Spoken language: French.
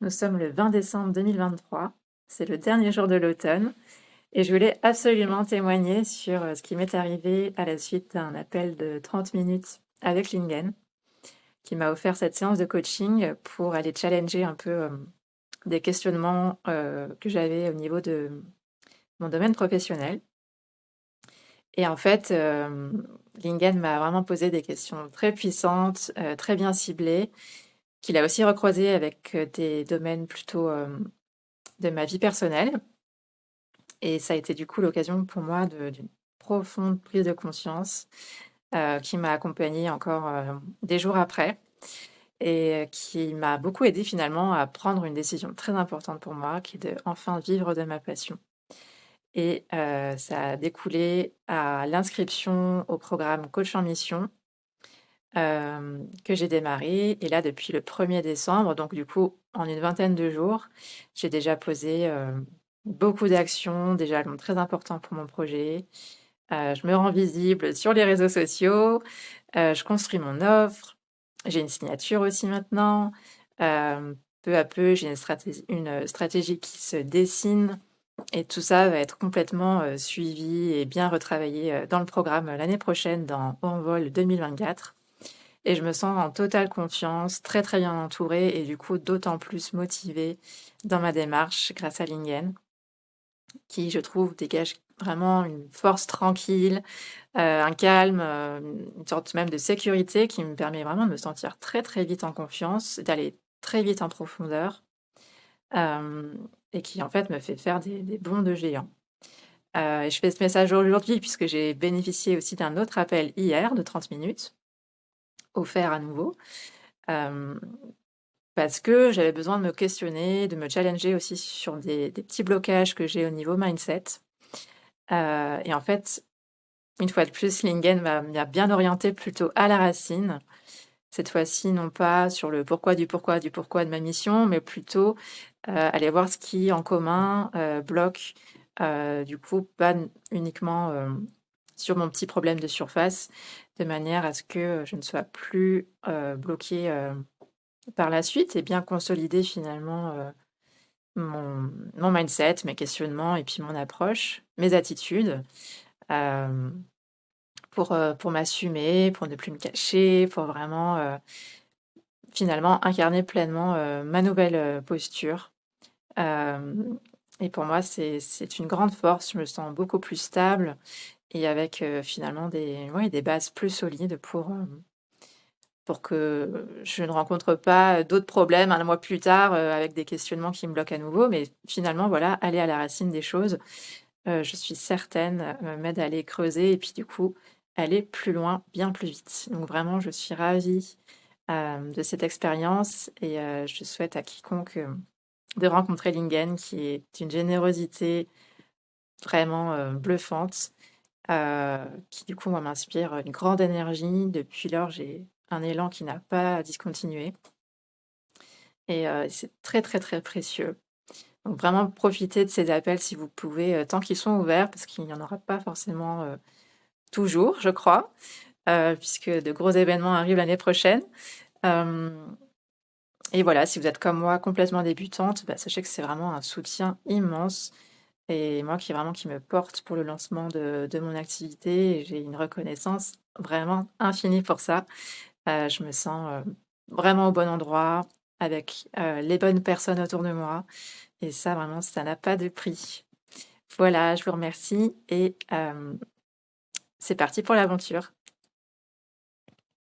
Nous sommes le 20 décembre 2023, c'est le dernier jour de l'automne et je voulais absolument témoigner sur euh, ce qui m'est arrivé à la suite d'un appel de 30 minutes avec Lingen qui m'a offert cette séance de coaching pour aller challenger un peu euh, des questionnements euh, que j'avais au niveau de mon domaine professionnel. Et en fait, Lingen m'a vraiment posé des questions très puissantes, très bien ciblées qu'il a aussi recroisé avec euh, des domaines plutôt euh, de ma vie personnelle. Et ça a été du coup l'occasion pour moi d'une profonde prise de conscience euh, qui m'a accompagnée encore des jours après et qui m'a beaucoup aidé finalement à prendre une décision très importante pour moi qui est de enfin vivre de ma passion. Et ça a découlé à l'inscription au programme Coach en Mission euh, que j'ai démarré. Et là, depuis le 1er décembre, donc du coup, en une vingtaine de jours, j'ai déjà posé euh, beaucoup d'actions, déjà très importants pour mon projet. Euh, je me rends visible sur les réseaux sociaux, je construis mon offre, j'ai une signature aussi maintenant. peu à peu, j'ai une stratégie, une stratégie qui se dessine et tout ça va être complètement suivi et bien retravaillé dans le programme l'année prochaine dans Envol 2024 et je me sens en totale confiance, très très bien entourée et du coup d'autant plus motivée dans ma démarche grâce à Lingen qui je trouve dégage vraiment une force tranquille, euh, un calme, euh, une sorte même de sécurité qui me permet vraiment de me sentir très très vite en confiance, d'aller très vite en profondeur euh, et qui en fait me fait faire des, des bonds de géant. je fais ce message aujourd'hui puisque j'ai bénéficié aussi d'un autre appel hier de 30 minutes offert à nouveau. Euh, parce que j'avais besoin de me questionner, de me challenger aussi sur des, petits blocages que j'ai au niveau mindset. Euh, et en fait, une fois de plus, Lingen m'a bien orienté plutôt à la racine. Cette fois-ci, non pas sur le pourquoi du pourquoi du pourquoi de ma mission, mais plutôt euh, aller voir ce qui en commun bloque du coup pas uniquement sur mon petit problème de surface, de manière à ce que je ne sois plus euh, bloquée euh, par la suite et bien consolider finalement euh, mon, mindset, mes questionnements et puis mon approche, mes attitudes. pour, pour m'assumer, pour ne plus me cacher, pour vraiment finalement incarner pleinement ma nouvelle posture. et pour moi, c'est une grande force. Je me sens beaucoup plus stable et avec finalement des, ouais, des bases plus solides pour, pour que je ne rencontre pas d'autres problèmes un mois plus tard avec des questionnements qui me bloquent à nouveau. Mais finalement, voilà, aller à la racine des choses, je suis certaine, m'aide à aller creuser et puis du coup, aller plus loin, bien plus vite. Donc vraiment, je suis ravie de cette expérience et je souhaite à quiconque de rencontrer Lingen qui est une générosité vraiment bluffante euh, qui du coup, m'inspire une grande énergie. Depuis lors, j'ai un élan qui n'a pas discontinué. Et euh, c'est très, très, très précieux. Donc, vraiment, profitez de ces appels si vous pouvez, euh, tant qu'ils sont ouverts, parce qu'il n'y en aura pas forcément toujours, je crois, puisque de gros événements arrivent l'année prochaine. et voilà, si vous êtes comme moi, complètement débutante, bah, sachez que c'est vraiment un soutien immense et moi qui vraiment qui me porte pour le lancement de, mon activité. J'ai une reconnaissance vraiment infinie pour ça. Euh, je me sens euh, vraiment au bon endroit avec euh, les bonnes personnes autour de moi. Et ça, vraiment, ça n'a pas de prix. Voilà, je vous remercie et c'est parti pour l'aventure.